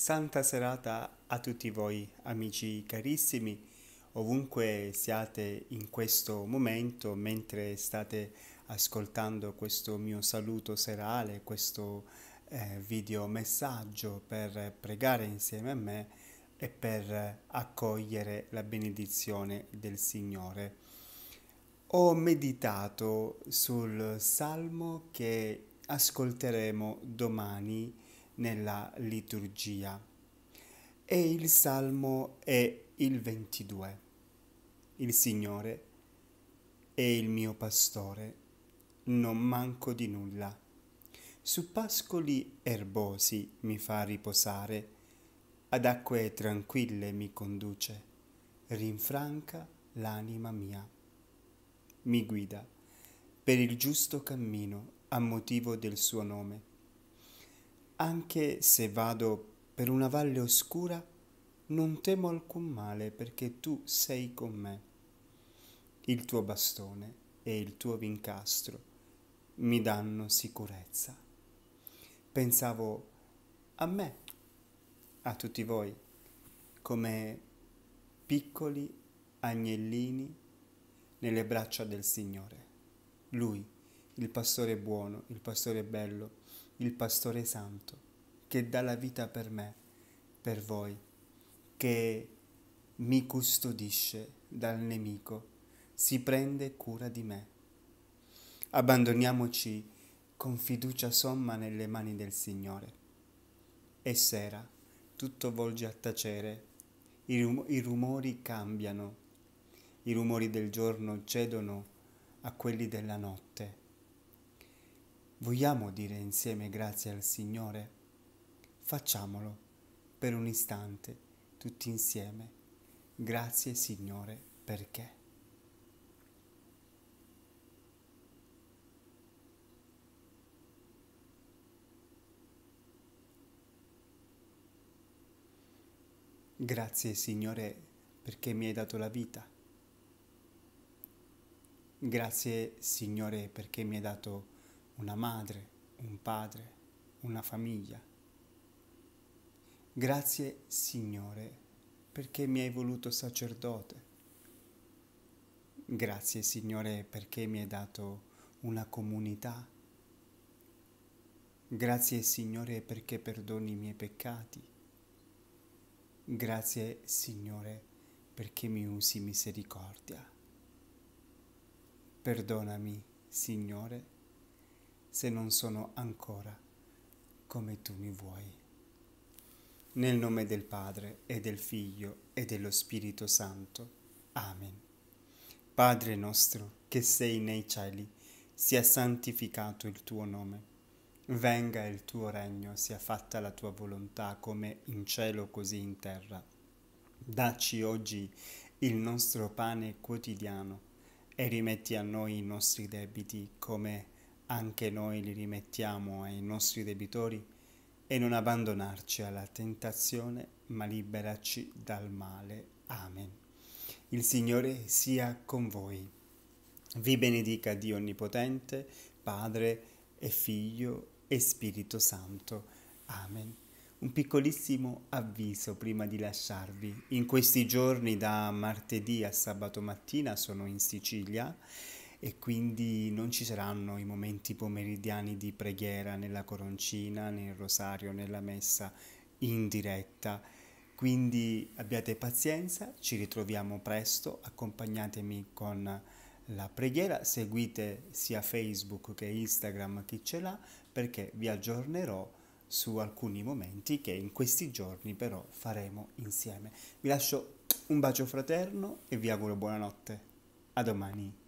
Santa serata a tutti voi, amici carissimi, ovunque siate in questo momento, mentre state ascoltando questo mio saluto serale, questo eh, video messaggio per pregare insieme a me e per accogliere la benedizione del Signore. Ho meditato sul salmo che ascolteremo domani nella liturgia. E il salmo è il 22. Il Signore è il mio pastore, non manco di nulla. Su pascoli erbosi mi fa riposare, ad acque tranquille mi conduce, rinfranca l'anima mia. Mi guida per il giusto cammino a motivo del suo nome anche se vado per una valle oscura, non temo alcun male perché tu sei con me. Il tuo bastone e il tuo vincastro mi danno sicurezza. Pensavo a me, a tutti voi, come piccoli agnellini nelle braccia del Signore. Lui, il pastore buono, il pastore bello, il Pastore Santo, che dà la vita per me, per voi, che mi custodisce dal nemico, si prende cura di me. Abbandoniamoci con fiducia somma nelle mani del Signore. È sera, tutto volge a tacere, i, rum- i rumori cambiano, i rumori del giorno cedono a quelli della notte Vogliamo dire insieme grazie al Signore? Facciamolo per un istante, tutti insieme. Grazie Signore perché. Grazie Signore perché mi hai dato la vita. Grazie Signore perché mi hai dato la vita una madre, un padre, una famiglia. Grazie Signore perché mi hai voluto sacerdote. Grazie Signore perché mi hai dato una comunità. Grazie Signore perché perdoni i miei peccati. Grazie Signore perché mi usi misericordia. Perdonami Signore se non sono ancora come tu mi vuoi. Nel nome del Padre e del Figlio e dello Spirito Santo. Amen. Padre nostro che sei nei cieli, sia santificato il tuo nome. Venga il tuo regno, sia fatta la tua volontà come in cielo così in terra. Dacci oggi il nostro pane quotidiano e rimetti a noi i nostri debiti come anche noi li rimettiamo ai nostri debitori e non abbandonarci alla tentazione, ma liberaci dal male. Amen. Il Signore sia con voi. Vi benedica Dio Onnipotente, Padre e Figlio e Spirito Santo. Amen. Un piccolissimo avviso prima di lasciarvi. In questi giorni da martedì a sabato mattina sono in Sicilia e quindi non ci saranno i momenti pomeridiani di preghiera nella coroncina, nel rosario, nella messa in diretta. Quindi abbiate pazienza, ci ritroviamo presto, accompagnatemi con la preghiera, seguite sia Facebook che Instagram chi ce l'ha perché vi aggiornerò su alcuni momenti che in questi giorni però faremo insieme. Vi lascio un bacio fraterno e vi auguro buonanotte. A domani.